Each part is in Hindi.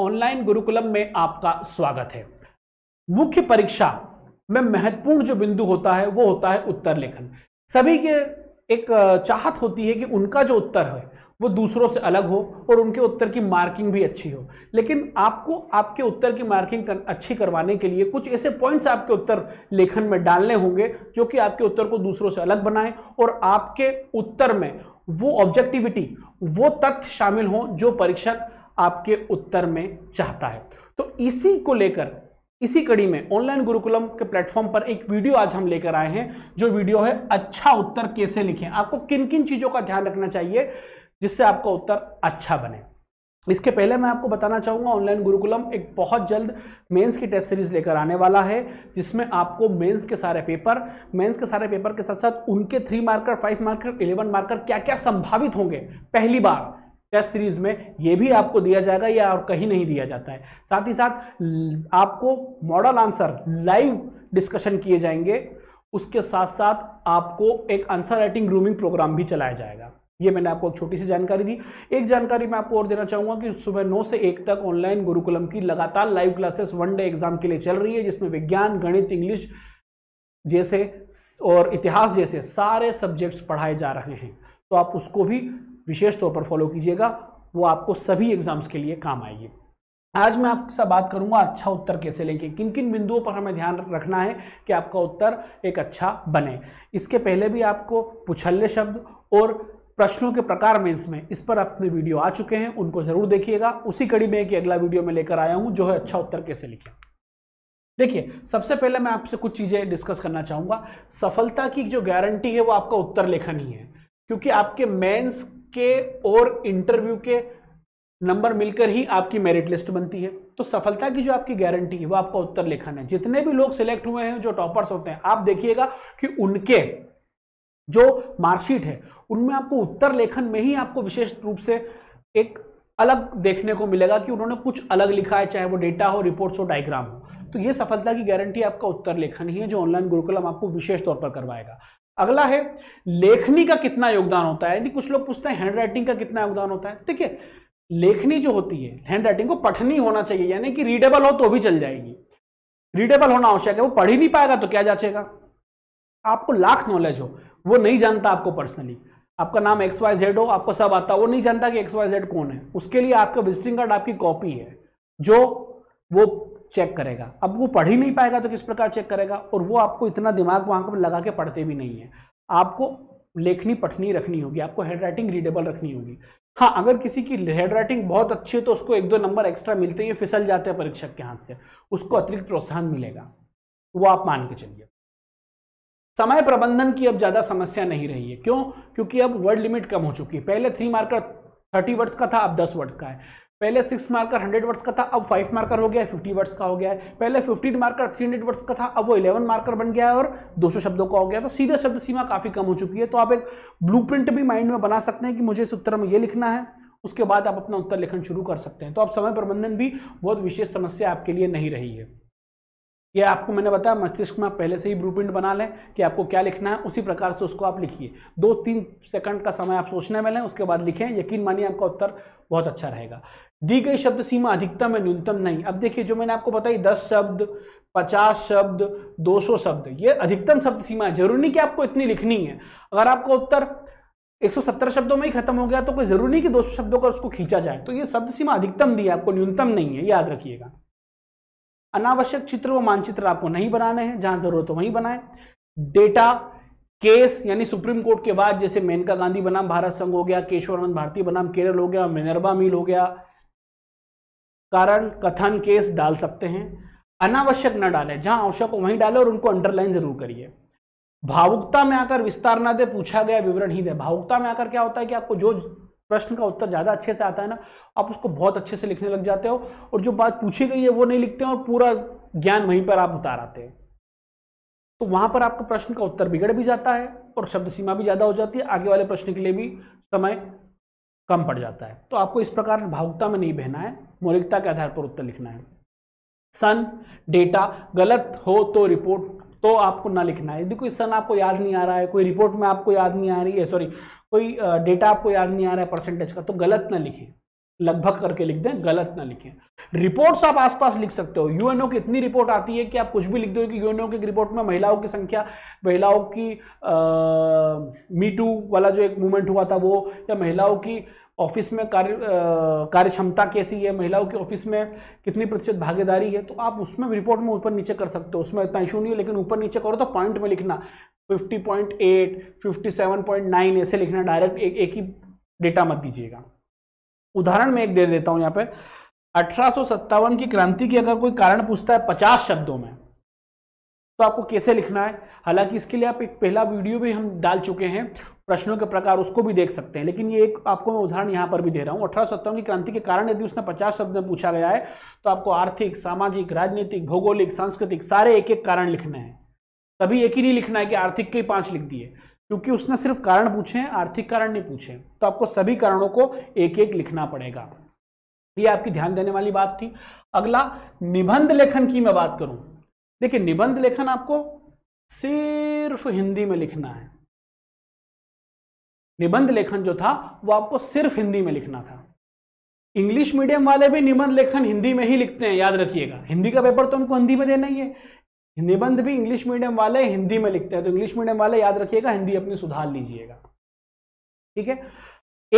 ऑनलाइन गुरुकुलम में आपका स्वागत है मुख्य परीक्षा में महत्वपूर्ण जो बिंदु होता है वो होता है उत्तर लेखन सभी के एक चाहत होती है कि उनका जो उत्तर है वो दूसरों से अलग हो और उनके उत्तर की मार्किंग भी अच्छी हो लेकिन आपको आपके उत्तर की मार्किंग कर, अच्छी करवाने के लिए कुछ ऐसे पॉइंट्स आपके उत्तर लेखन में डालने होंगे जो कि आपके उत्तर को दूसरों से अलग बनाए और आपके उत्तर में वो ऑब्जेक्टिविटी वो तथ्य शामिल हों जो परीक्षक आपके उत्तर में चाहता है तो इसी को लेकर इसी कड़ी में ऑनलाइन गुरुकुलम के प्लेटफॉर्म पर एक वीडियो आज हम लेकर आए हैं जो वीडियो है अच्छा उत्तर कैसे लिखें आपको किन किन चीज़ों का ध्यान रखना चाहिए जिससे आपका उत्तर अच्छा बने इसके पहले मैं आपको बताना चाहूँगा ऑनलाइन गुरुकुलम एक बहुत जल्द मेंस की टेस्ट सीरीज लेकर आने वाला है जिसमें आपको मेंस के सारे पेपर मेंस के सारे पेपर के साथ साथ उनके three marker five marker eleven marker क्या क्या संभावित होंगे पहली बार टेस्ट सीरीज में ये भी आपको दिया जाएगा या और कहीं नहीं दिया जाता है साथ ही साथ आपको मॉडल आंसर लाइव डिस्कशन किए जाएंगे उसके साथ साथ आपको एक आंसर राइटिंग ग्रूमिंग प्रोग्राम भी चलाया जाएगा ये मैंने आपको एक छोटी सी जानकारी दी एक जानकारी मैं आपको और देना चाहूंगा कि सुबह नौ से एक तक ऑनलाइन गुरुकुलम की लगातार live classes one day exam के लिए चल रही है जिसमें विज्ञान गणित इंग्लिश जैसे और इतिहास जैसे सारे सब्जेक्ट्स पढ़ाए जा रहे हैं तो आप उसको भी विशेष तौर पर फॉलो कीजिएगा वो आपको सभी एग्जाम्स के लिए काम आएगी आज मैं आपके साथ बात करूंगा अच्छा उत्तर कैसे लेंगे किन किन बिंदुओं पर हमें ध्यान रखना है कि आपका उत्तर एक अच्छा बने इसके पहले भी आपको पुछल्य शब्द और प्रश्नों के प्रकार मेंस में इस पर अपने वीडियो आ चुके हैं उनको जरूर देखिएगा उसी कड़ी में एक अगला वीडियो में लेकर आया हूं जो है अच्छा उत्तर कैसे लिखे देखिए सबसे पहले मैं आपसे कुछ चीज़ें डिस्कस करना चाहूँगा सफलता की जो गारंटी है वो आपका उत्तर लेखन ही है क्योंकि आपके मेंस के और इंटरव्यू के नंबर मिलकर ही आपकी मेरिट लिस्ट बनती है तो सफलता की जो आपकी गारंटी है वो आपका उत्तर लेखन है जितने भी लोग सिलेक्ट हुए हैं जो टॉपर्स होते हैं आप देखिएगा कि उनके जो मार्कशीट है उनमें आपको उत्तर लेखन में ही आपको विशेष रूप से एक अलग देखने को मिलेगा कि उन्होंने कुछ अलग लिखा है चाहे वो डेटा हो रिपोर्ट्स हो डायग्राम हो तो ये सफलता की गारंटी आपका उत्तर लेखन ही है जो ऑनलाइन गुरुकुलम आपको विशेष तौर पर करवाएगा अगला है लेखनी का कितना योगदान होता है यदि कुछ लोग पूछते हैं हैंड राइटिंग का कितना योगदान होता है ठीक है लेखनी जो होती है हैंड राइटिंग को पठनी होना चाहिए यानी कि रीडेबल हो तो भी चल जाएगी रीडेबल होना आवश्यक है वो पढ़ ही नहीं पाएगा तो क्या जाचेगा आपको लाख नॉलेज हो वो नहीं जानता आपको पर्सनली आपका नाम एक्स वाई जेड हो आपको सब आता वो नहीं जानता कि एक्स वाई जेड कौन है उसके लिए आपका विजिटिंग कार्ड आपकी कॉपी है जो वो चेक करेगा अब वो पढ़ ही नहीं पाएगा तो किस प्रकार चेक करेगा और वो आपको इतना दिमाग वहाँ पर लगा के पढ़ते भी नहीं है आपको लेखनी पठनी रखनी होगी आपको हेड राइटिंग रीडेबल रखनी होगी हाँ अगर किसी की हेड राइटिंग बहुत अच्छी है तो उसको एक दो नंबर एक्स्ट्रा मिलते ही फिसल जाते हैं परीक्षक के हाथ से उसको अतिरिक्त प्रोत्साहन मिलेगा वो आप मान के चलिए समय प्रबंधन की अब ज़्यादा समस्या नहीं रही है क्यों क्योंकि अब वर्ड लिमिट कम हो चुकी है पहले थ्री मार्कर थर्टी वर्ड्स का था अब दस वर्ड्स का है पहले सिक्स मार्कर हंड्रेड वर्ड्स का था अब फाइव मार्कर हो गया फिफ्टी वर्ड्स का हो गया है पहले fifteen marker three hundred words का था अब वो इलेवन मार्कर बन गया है और दो सौ शब्दों का हो गया तो सीधे शब्द सीमा काफ़ी कम हो चुकी है तो आप एक ब्लू भी माइंड में बना सकते हैं कि मुझे इस उत्तर में ये लिखना है उसके बाद आप अपना उत्तर लेखन शुरू कर सकते हैं तो आप समय प्रबंधन भी बहुत विशेष समस्या आपके लिए नहीं रही है ये आपको मैंने बताया मस्तिष्क में आप पहले से ही प्रिंट बना लें कि आपको क्या लिखना है उसी प्रकार से उसको आप लिखिए दो तीन सेकंड का समय आप सोचने में लें उसके बाद लिखें यकीन मानिए आपका उत्तर बहुत अच्छा रहेगा दी गई शब्द सीमा अधिकतम है न्यूनतम नहीं अब देखिए जो मैंने आपको बताई दस शब्द पचास शब्द दो सौ शब्द ये अधिकतम शब्द सीमा है जरूरी नहीं कि आपको इतनी लिखनी है अगर आपको उत्तर 170 शब्दों में ही खत्म हो गया तो कोई जरूरी नहीं कि सौ शब्दों का उसको खींचा जाए तो ये शब्द सीमा अधिकतम दी है आपको न्यूनतम नहीं है याद रखिएगा अनावश्यक चित्र व मानचित्र आपको नहीं बनाने हैं जहां जरूरत हो वहीं बनाए डेटा केस यानी सुप्रीम कोर्ट के बाद जैसे मेनका गांधी बनाम भारत संघ हो गया केशवानंद भारती बनाम केरल हो गया मिनरबा मिल हो गया कारण कथन केस डाल सकते हैं अनावश्यक न डालें जहां आवश्यक हो वहीं डालें और उनको अंडरलाइन जरूर करिए भावुकता में आकर विस्तार ना दे पूछा गया विवरण ही दे भावुकता में आकर क्या होता है कि आपको जो प्रश्न का उत्तर ज़्यादा अच्छे से आता है ना आप उसको बहुत अच्छे से लिखने लग जाते हो और जो बात पूछी गई है वो नहीं लिखते और पूरा ज्ञान वहीं पर आप उतार आते हैं तो वहां पर आपका प्रश्न का उत्तर बिगड़ भी जाता है और शब्द सीमा भी ज़्यादा हो जाती है आगे वाले प्रश्न के लिए भी समय कम पड़ जाता है तो आपको इस प्रकार भावुकता में नहीं बहना है मौलिकता के आधार पर उत्तर लिखना है सन डेटा गलत हो तो रिपोर्ट तो आपको ना लिखना है यदि कोई सन आपको याद नहीं आ रहा है कोई रिपोर्ट में आपको याद नहीं आ रही है सॉरी कोई डेटा आपको याद नहीं आ रहा है परसेंटेज का तो गलत ना लिखें लगभग करके लिख दें गलत ना लिखें रिपोर्ट्स आप आसपास लिख सकते हो यूएनओ की इतनी रिपोर्ट आती है कि आप कुछ भी लिख दो कि यूएनओ की रिपोर्ट में महिलाओं की संख्या महिलाओं की मीटू वाला जो एक मूवमेंट हुआ था वो या महिलाओं की ऑफिस में कार्य कार्य क्षमता कैसी है महिलाओं के ऑफिस में कितनी प्रतिशत भागीदारी है तो आप उसमें रिपोर्ट में ऊपर नीचे कर सकते हो उसमें इतना इशू नहीं है लेकिन ऊपर नीचे करो तो पॉइंट में लिखना 50.8, 57.9 ऐसे लिखना डायरेक्ट एक, एक ही डेटा मत दीजिएगा उदाहरण में एक दे देता हूं यहाँ पे अठारह की क्रांति की अगर कोई कारण पूछता है पचास शब्दों में तो आपको कैसे लिखना है हालांकि इसके लिए आप एक पहला वीडियो भी हम डाल चुके हैं प्रश्नों के प्रकार उसको भी देख सकते हैं लेकिन ये एक आपको मैं उदाहरण यहाँ पर भी दे रहा हूँ अठारह की क्रांति के कारण यदि उसने 50 शब्द में पूछा गया है तो आपको आर्थिक सामाजिक राजनीतिक भौगोलिक सांस्कृतिक सारे एक एक कारण लिखने हैं कभी एक ही नहीं लिखना है कि आर्थिक के पांच लिख दिए क्योंकि उसने सिर्फ कारण पूछे हैं आर्थिक कारण नहीं पूछे तो आपको सभी कारणों को एक एक लिखना पड़ेगा ये आपकी ध्यान देने वाली बात थी अगला निबंध लेखन की मैं बात करूं देखिए निबंध लेखन आपको सिर्फ हिंदी में लिखना है निबंध लेखन जो था वो आपको सिर्फ हिंदी में लिखना था इंग्लिश मीडियम वाले भी निबंध लेखन हिंदी में ही लिखते हैं याद रखिएगा हिंदी का पेपर तो उनको हिंदी में देना ही है निबंध भी इंग्लिश मीडियम वाले हिंदी में लिखते हैं तो इंग्लिश मीडियम वाले याद रखिएगा हिंदी अपनी सुधार लीजिएगा ठीक है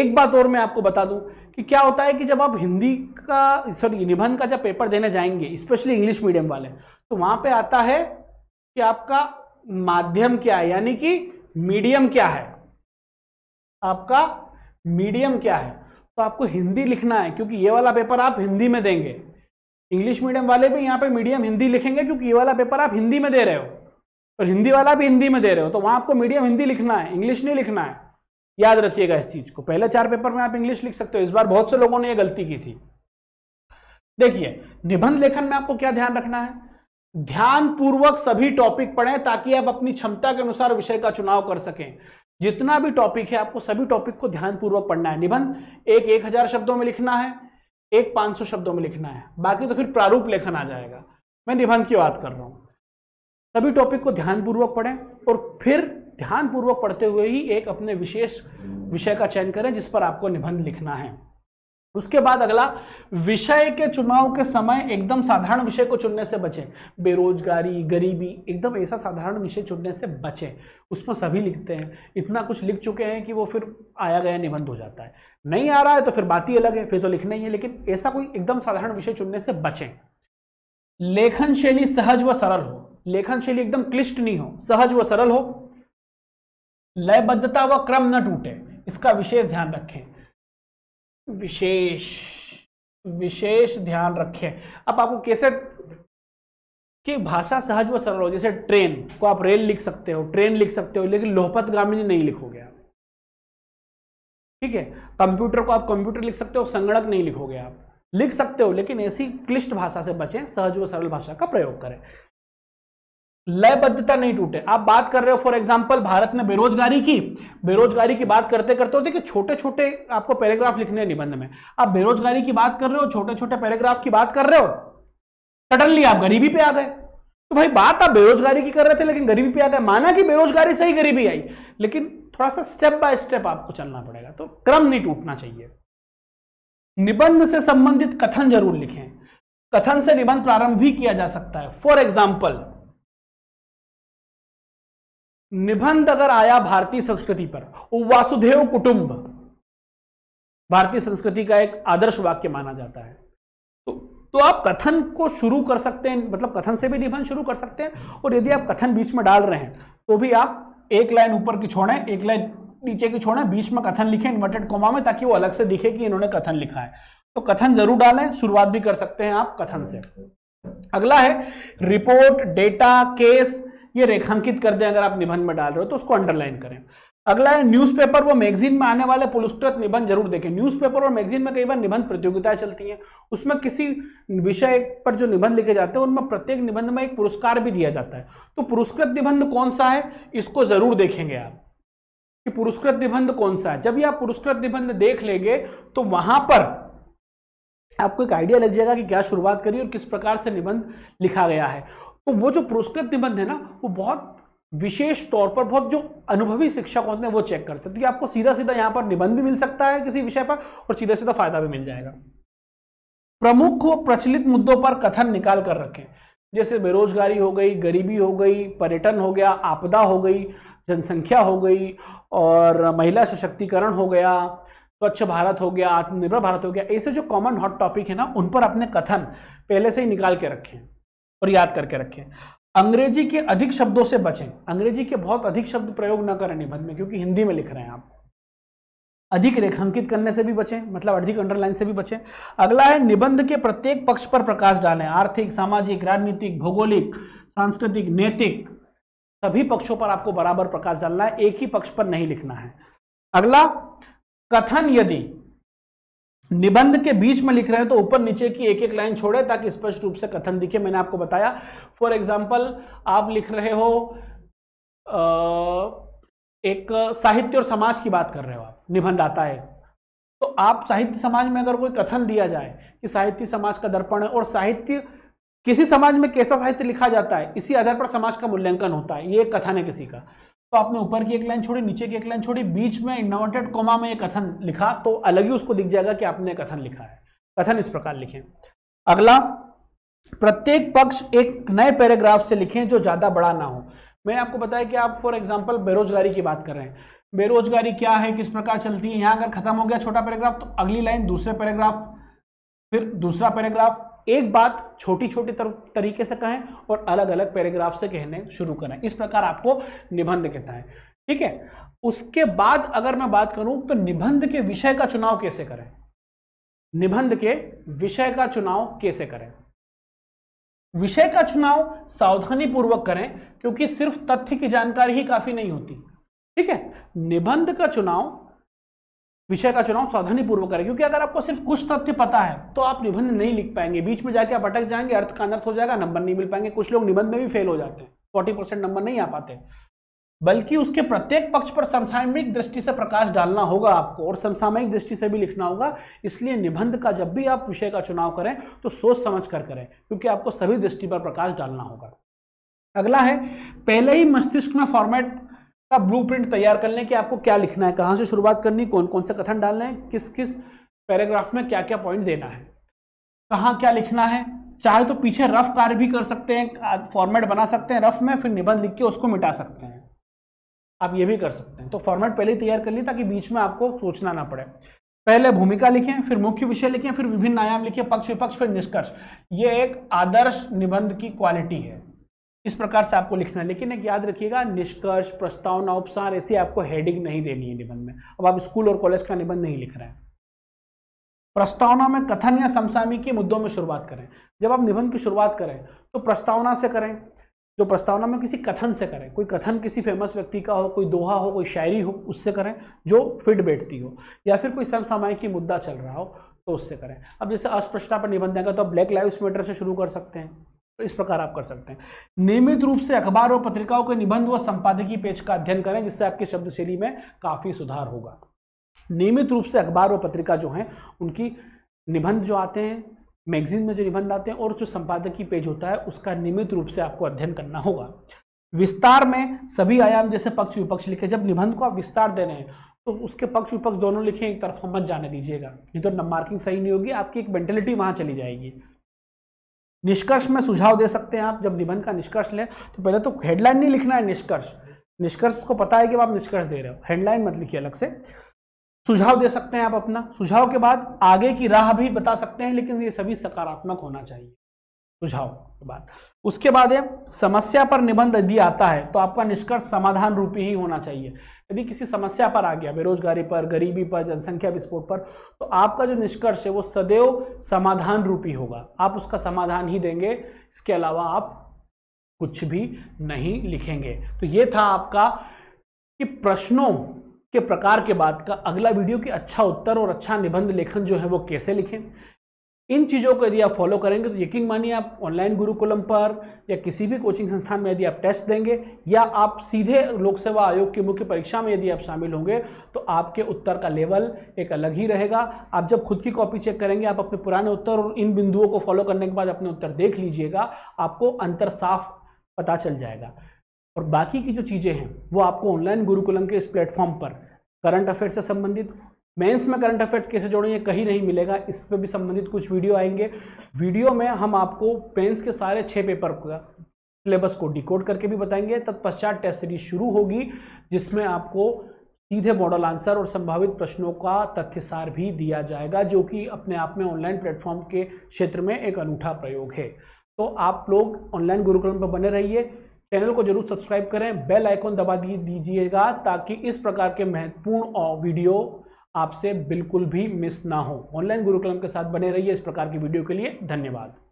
एक बात और मैं आपको बता दूं कि क्या होता है कि जब आप हिंदी का सॉरी निबंध का जब पेपर देने जाएंगे स्पेशली इंग्लिश मीडियम वाले तो वहां पे आता है कि आपका माध्यम क्या है यानी कि मीडियम क्या है आपका मीडियम क्या है तो आपको हिंदी लिखना है क्योंकि ये वाला पेपर आप हिंदी में देंगे इंग्लिश मीडियम वाले भी यहाँ पे मीडियम हिंदी लिखेंगे क्योंकि ये वाला पेपर आप हिंदी में दे रहे हो और हिंदी वाला भी हिंदी में दे रहे हो तो वहाँ आपको मीडियम हिंदी लिखना है इंग्लिश नहीं लिखना है याद रखिएगा इस चीज़ को पहले चार पेपर में आप इंग्लिश लिख सकते हो इस बार बहुत से लोगों ने यह गलती की थी देखिए निबंध लेखन में आपको क्या ध्यान रखना है ध्यान पूर्वक सभी टॉपिक पढ़ें ताकि आप अपनी क्षमता के अनुसार विषय का चुनाव कर सकें जितना भी टॉपिक है आपको सभी टॉपिक को ध्यान पूर्वक पढ़ना है निबंध एक एक हजार शब्दों में लिखना है एक 500 शब्दों में लिखना है बाकी तो फिर प्रारूप लेखन आ जाएगा मैं निबंध की बात कर रहा हूँ सभी टॉपिक को ध्यानपूर्वक पढ़ें और फिर ध्यानपूर्वक पढ़ते हुए ही एक अपने विशेष विषय का चयन करें जिस पर आपको निबंध लिखना है उसके बाद अगला विषय के चुनाव के समय एकदम साधारण विषय को चुनने से बचें बेरोजगारी गरीबी एकदम ऐसा साधारण विषय चुनने से बचें उसमें सभी लिखते हैं इतना कुछ लिख चुके हैं कि वो फिर आया गया निबंध हो जाता है नहीं आ रहा है तो फिर बात ही अलग है फिर तो लिखना ही है लेकिन ऐसा कोई एकदम साधारण विषय चुनने से बचें लेखन शैली सहज व सरल हो लेखन शैली एकदम क्लिष्ट नहीं हो सहज व सरल हो लयबद्धता व क्रम न टूटे इसका विशेष ध्यान रखें विशेष विशेष ध्यान रखें अब आपको कैसे कि भाषा सहज व सरल हो जैसे ट्रेन को आप रेल लिख सकते हो ट्रेन लिख सकते हो लेकिन लोहपत गामिनी नहीं लिखोगे आप ठीक है कंप्यूटर को आप कंप्यूटर लिख सकते हो संगणक नहीं लिखोगे आप लिख सकते हो लेकिन ऐसी क्लिष्ट भाषा से बचें सहज व सरल भाषा का प्रयोग करें लयबद्धता नहीं टूटे आप बात कर रहे हो फॉर एग्जाम्पल भारत में बेरोजगारी की बेरोजगारी की बात करते करते होते कि छोटे छोटे आपको पैराग्राफ लिखने हैं निबंध में आप बेरोजगारी की बात कर रहे हो छोटे छोटे पैराग्राफ की बात कर रहे हो सडनली आप गरीबी पे आ गए तो भाई बात आप बेरोजगारी की कर रहे थे लेकिन गरीबी पे आ गए माना कि बेरोजगारी से ही गरीबी आई लेकिन थोड़ा सा स्टेप बाय स्टेप आपको चलना पड़ेगा तो क्रम नहीं टूटना चाहिए निबंध से संबंधित कथन जरूर लिखें कथन से निबंध प्रारंभ भी किया जा सकता है फॉर एग्जाम्पल निबंध अगर आया भारतीय संस्कृति पर वासुदेव कुटुंब भारतीय संस्कृति का एक आदर्श वाक्य माना जाता है तो तो आप कथन को शुरू कर सकते हैं मतलब कथन से भी निबंध शुरू कर सकते हैं और यदि आप कथन बीच में डाल रहे हैं तो भी आप एक लाइन ऊपर की छोड़ें एक लाइन नीचे की छोड़ें बीच में कथन लिखें इन्वर्टेड कोमा में ताकि वो अलग से दिखे कि इन्होंने कथन लिखा है तो कथन जरूर डालें शुरुआत भी कर सकते हैं आप कथन से अगला है रिपोर्ट डेटा केस ये रेखांकित कर दें अगर आप निबंध में डाल रहे हो तो उसको अंडरलाइन करें अगला है न्यूज़पेपर वो मैगजीन में आने वाले पुरस्कृत निबंध जरूर देखें न्यूज़पेपर और मैगजीन में कई बार निबंध प्रतियोगिताएं चलती हैं उसमें किसी विषय पर जो निबंध लिखे जाते हैं उनमें प्रत्येक निबंध में एक पुरस्कार भी दिया जाता है तो पुरस्कृत निबंध कौन सा है इसको जरूर देखेंगे आप कि पुरस्कृत निबंध कौन सा है जब आप पुरस्कृत निबंध देख लेंगे तो वहां पर आपको एक आइडिया लग जाएगा कि क्या शुरुआत करी और किस प्रकार से निबंध लिखा गया है तो वो जो पुरस्कृत निबंध है ना वो बहुत विशेष तौर पर बहुत जो अनुभवी शिक्षक होते हैं वो चेक करते हैं तो आपको सीधा सीधा यहाँ पर निबंध भी मिल सकता है किसी विषय पर और सीधा सीधा फायदा भी मिल जाएगा प्रमुख व प्रचलित मुद्दों पर कथन निकाल कर रखें जैसे बेरोजगारी हो गई गरीबी हो गई पर्यटन हो गया आपदा हो गई जनसंख्या हो गई और महिला सशक्तिकरण हो गया स्वच्छ भारत हो गया आत्मनिर्भर भारत हो गया ऐसे जो कॉमन हॉट टॉपिक है ना उन पर अपने कथन पहले से ही निकाल के रखें और याद करके रखें अंग्रेजी के अधिक शब्दों से बचें अंग्रेजी के बहुत अधिक शब्द प्रयोग न करें निबंध में क्योंकि हिंदी में लिख रहे हैं आप अधिक रेखांकित करने से भी बचें मतलब अधिक अंडरलाइन से भी बचें अगला है निबंध के प्रत्येक पक्ष पर प्रकाश डालें आर्थिक सामाजिक राजनीतिक भौगोलिक सांस्कृतिक नैतिक सभी पक्षों पर आपको बराबर प्रकाश डालना है एक ही पक्ष पर नहीं लिखना है अगला कथन यदि निबंध के बीच में लिख रहे हैं तो ऊपर नीचे की एक एक लाइन छोड़े ताकि स्पष्ट रूप से कथन दिखे मैंने आपको बताया फॉर एग्जाम्पल आप लिख रहे हो एक साहित्य और समाज की बात कर रहे हो आप निबंध आता है तो आप साहित्य समाज में अगर कोई कथन दिया जाए कि साहित्य समाज का दर्पण है और साहित्य किसी समाज में कैसा साहित्य लिखा जाता है इसी आधार पर समाज का मूल्यांकन होता है ये कथन है किसी का तो आपने ऊपर की एक लाइन छोड़ी नीचे की एक लाइन छोड़ी बीच में इन्वर्टेड कोमा में ये कथन लिखा तो अलग ही उसको दिख जाएगा कि आपने कथन लिखा है कथन इस प्रकार लिखें अगला प्रत्येक पक्ष एक नए पैराग्राफ से लिखें जो ज़्यादा बड़ा ना हो मैंने आपको बताया कि आप फॉर एग्जाम्पल बेरोजगारी की बात कर रहे हैं बेरोजगारी क्या है किस प्रकार चलती है यहाँ अगर खत्म हो गया छोटा पैराग्राफ तो अगली लाइन दूसरे पैराग्राफ फिर दूसरा पैराग्राफ एक बात छोटी छोटी तरीके से कहें और अलग अलग पैराग्राफ से कहने शुरू करें इस प्रकार आपको निबंध कहता है ठीक है उसके बाद अगर मैं बात करूं तो निबंध के विषय का चुनाव कैसे करें निबंध के विषय का चुनाव कैसे करें विषय का चुनाव सावधानी पूर्वक करें क्योंकि सिर्फ तथ्य की जानकारी ही काफी नहीं होती ठीक है निबंध का चुनाव विषय का चुनाव सावधानी पूर्वक करें क्योंकि अगर आपको सिर्फ कुछ तथ्य पता है तो आप निबंध नहीं लिख पाएंगे बीच में जाके आप अटक जाएंगे अर्थ का अनर्थ हो जाएगा नंबर नहीं मिल पाएंगे कुछ लोग निबंध में भी फेल हो जाते हैं फोर्टी परसेंट नंबर नहीं आ पाते बल्कि उसके प्रत्येक पक्ष पर समसामयिक दृष्टि से प्रकाश डालना होगा आपको और समसामयिक दृष्टि से भी लिखना होगा इसलिए निबंध का जब भी आप विषय का चुनाव करें तो सोच समझ कर करें क्योंकि आपको सभी दृष्टि पर प्रकाश डालना होगा अगला है पहले ही मस्तिष्क में फॉर्मेट का ब्लूप्रिंट तैयार कर लें कि आपको क्या लिखना है कहाँ से शुरुआत करनी कौन कौन सा कथन डालना है किस किस पैराग्राफ में क्या क्या पॉइंट देना है कहाँ क्या लिखना है चाहे तो पीछे रफ कार्य भी कर सकते हैं फॉर्मेट बना सकते हैं रफ में फिर निबंध लिख के उसको मिटा सकते हैं आप ये भी कर सकते हैं तो फॉर्मेट पहले ही तैयार कर लिए ताकि बीच में आपको सोचना ना पड़े पहले भूमिका लिखें फिर मुख्य विषय लिखें फिर विभिन्न आयाम लिखें पक्ष विपक्ष फिर निष्कर्ष ये एक आदर्श निबंध की क्वालिटी है इस प्रकार से आपको लिखना है लेकिन एक याद रखिएगा निष्कर्ष प्रस्तावना उपसार ऐसी आपको हेडिंग नहीं देनी है निबंध में अब आप स्कूल और कॉलेज का निबंध नहीं लिख रहे हैं प्रस्तावना में कथन या समसामी के मुद्दों में शुरुआत करें जब आप निबंध की शुरुआत करें तो प्रस्तावना से करें जो प्रस्तावना में किसी कथन से करें कोई कथन किसी फेमस व्यक्ति का हो कोई दोहा हो कोई शायरी हो उससे करें जो फिट बैठती हो या फिर कोई समसामयिकी मुद्दा चल रहा हो तो उससे करें अब जैसे अस्पृश्यता पर निबंध आएगा तो आप ब्लैक लाइव्स मैटर से शुरू कर सकते हैं तो इस प्रकार आप कर सकते हैं नियमित रूप से अखबार और पत्रिकाओं के निबंध व संपादकीय पेज का अध्ययन करें जिससे आपकी शब्द शैली में काफ़ी सुधार होगा नियमित रूप से अखबार और पत्रिका जो हैं उनकी निबंध जो आते हैं मैगजीन में जो निबंध आते हैं और जो संपादकीय पेज होता है उसका नियमित रूप से आपको अध्ययन करना होगा विस्तार में सभी आयाम जैसे पक्ष विपक्ष लिखे जब निबंध को आप विस्तार दे रहे हैं तो उसके पक्ष विपक्ष दोनों लिखें एक तरफ मत जाने दीजिएगा नहीं तो मार्किंग सही नहीं होगी आपकी एक मेंटेलिटी वहाँ चली जाएगी निष्कर्ष में सुझाव दे सकते हैं आप जब निबंध का निष्कर्ष लें तो पहले तो हेडलाइन नहीं लिखना है निष्कर्ष निष्कर्ष को पता है कि आप निष्कर्ष दे रहे हो हेडलाइन मत लिखिए अलग से सुझाव दे सकते हैं आप अपना सुझाव के बाद आगे की राह भी बता सकते हैं लेकिन ये सभी सकारात्मक होना चाहिए सुझाव के बाद उसके बाद है समस्या पर निबंध यदि आता है तो आपका निष्कर्ष समाधान रूपी ही होना चाहिए यदि किसी समस्या पर आ गया बेरोजगारी पर गरीबी पर जनसंख्या विस्फोट पर तो आपका जो निष्कर्ष है वो सदैव समाधान रूपी होगा आप उसका समाधान ही देंगे इसके अलावा आप कुछ भी नहीं लिखेंगे तो ये था आपका कि प्रश्नों के प्रकार के बाद का अगला वीडियो कि अच्छा उत्तर और अच्छा निबंध लेखन जो है वो कैसे लिखें इन चीज़ों को यदि आप फॉलो करेंगे तो यकीन मानिए आप ऑनलाइन गुरुकुलम पर या किसी भी कोचिंग संस्थान में यदि आप टेस्ट देंगे या आप सीधे लोक सेवा आयोग की मुख्य परीक्षा में यदि आप शामिल होंगे तो आपके उत्तर का लेवल एक अलग ही रहेगा आप जब खुद की कॉपी चेक करेंगे आप अपने पुराने उत्तर और इन बिंदुओं को फॉलो करने के बाद अपने उत्तर देख लीजिएगा आपको अंतर साफ पता चल जाएगा और बाकी की जो चीज़ें हैं वो आपको ऑनलाइन गुरुकुलम के इस प्लेटफॉर्म पर करंट अफेयर से संबंधित मेंस में करंट अफेयर्स कैसे जोड़ेंगे कहीं नहीं मिलेगा इस पर भी संबंधित कुछ वीडियो आएंगे वीडियो में हम आपको मेंस के सारे छः पेपर का सिलेबस को डिकोड करके भी बताएंगे तत्पश्चात टेस्ट सीरीज शुरू होगी जिसमें आपको सीधे मॉडल आंसर और संभावित प्रश्नों का तथ्यसार भी दिया जाएगा जो कि अपने आप में ऑनलाइन प्लेटफॉर्म के क्षेत्र में एक अनूठा प्रयोग है तो आप लोग ऑनलाइन गुरुकुलम पर बने रहिए चैनल को जरूर सब्सक्राइब करें बेल आइकॉन दबा दीजिएगा ताकि इस प्रकार के महत्वपूर्ण वीडियो आपसे बिल्कुल भी मिस ना हो ऑनलाइन गुरुकुलम के साथ बने रहिए इस प्रकार की वीडियो के लिए धन्यवाद